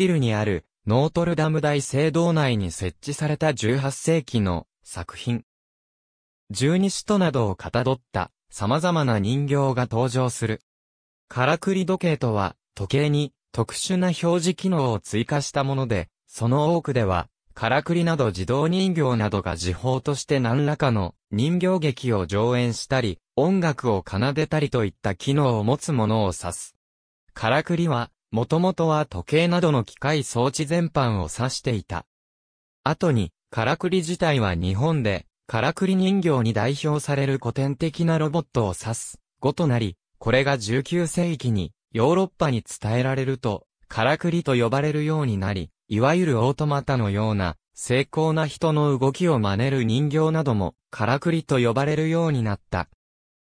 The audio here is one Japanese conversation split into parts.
ティルにあるノートルダム大聖堂内に設置された18世紀の作品。十二使徒などをかたどった様々な人形が登場する。カラクリ時計とは時計に特殊な表示機能を追加したもので、その多くでは、カラクリなど自動人形などが時報として何らかの人形劇を上演したり、音楽を奏でたりといった機能を持つものを指す。カラクリは、もともとは時計などの機械装置全般を指していた。後に、カラクリ自体は日本で、カラクリ人形に代表される古典的なロボットを指す、語となり、これが19世紀にヨーロッパに伝えられると、カラクリと呼ばれるようになり、いわゆるオートマタのような、精巧な人の動きを真似る人形なども、カラクリと呼ばれるようになった。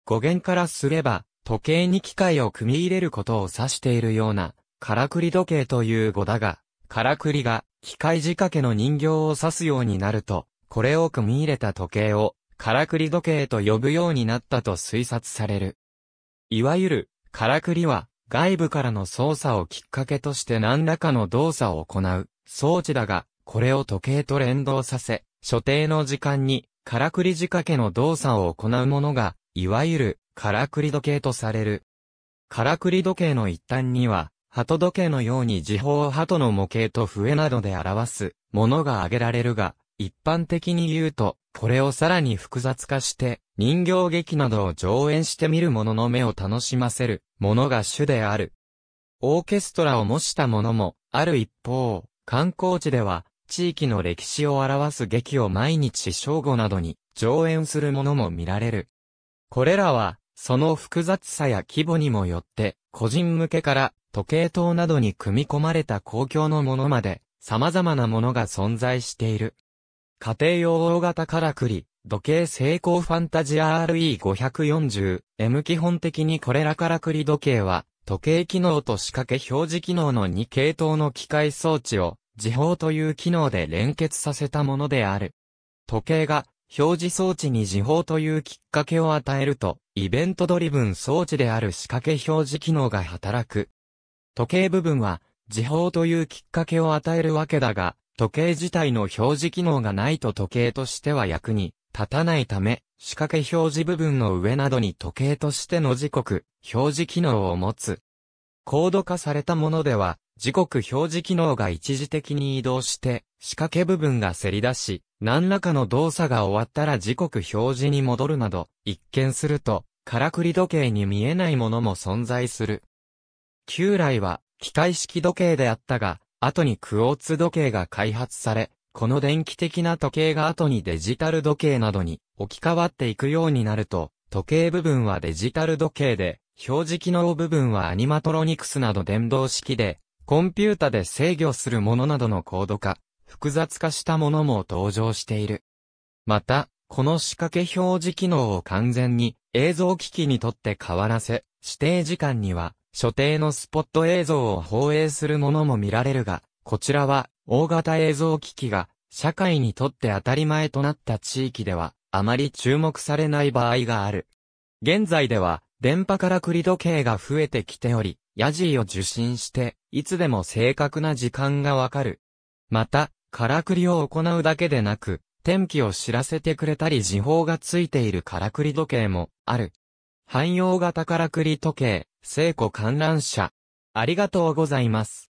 語源からすれば、時計に機械を組み入れることを指しているような、からくり時計という語だが、からくりが機械仕掛けの人形を指すようになると、これを組み入れた時計を、からくり時計と呼ぶようになったと推察される。いわゆる、からくりは、外部からの操作をきっかけとして何らかの動作を行う装置だが、これを時計と連動させ、所定の時間に、からくり仕掛けの動作を行うものが、いわゆる、からくり時計とされる。からくり時計の一端には、鳩時計のように時報を鳩の模型と笛などで表すものが挙げられるが、一般的に言うと、これをさらに複雑化して、人形劇などを上演してみる者の目を楽しませるものが主である。オーケストラを模したものも、ある一方、観光地では、地域の歴史を表す劇を毎日正午などに上演するものも見られる。これらは、その複雑さや規模にもよって、個人向けから時計塔などに組み込まれた公共のものまで、様々なものが存在している。家庭用大型からくり、時計成功ファンタジア RE540M 基本的にこれらからくり時計は、時計機能と仕掛け表示機能の2系統の機械装置を、時報という機能で連結させたものである。時計が、表示装置に時報というきっかけを与えると、イベントドリブン装置である仕掛け表示機能が働く。時計部分は、時報というきっかけを与えるわけだが、時計自体の表示機能がないと時計としては役に立たないため、仕掛け表示部分の上などに時計としての時刻、表示機能を持つ。高度化されたものでは、時刻表示機能が一時的に移動して、仕掛け部分がせり出し、何らかの動作が終わったら時刻表示に戻るなど、一見すると、からくり時計に見えないものも存在する。旧来は機械式時計であったが、後にクォーツ時計が開発され、この電気的な時計が後にデジタル時計などに置き換わっていくようになると、時計部分はデジタル時計で、表示機能部分はアニマトロニクスなど電動式で、コンピュータで制御するものなどの高度化、複雑化したものも登場している。また、この仕掛け表示機能を完全に映像機器にとって変わらせ、指定時間には所定のスポット映像を放映するものも見られるが、こちらは大型映像機器が社会にとって当たり前となった地域ではあまり注目されない場合がある。現在では電波から繰り時計が増えてきており、ヤジーを受信して、いつでも正確な時間がわかる。また、からくりを行うだけでなく、天気を知らせてくれたり時報がついているからくり時計もある。汎用型からくり時計、聖子観覧車。ありがとうございます。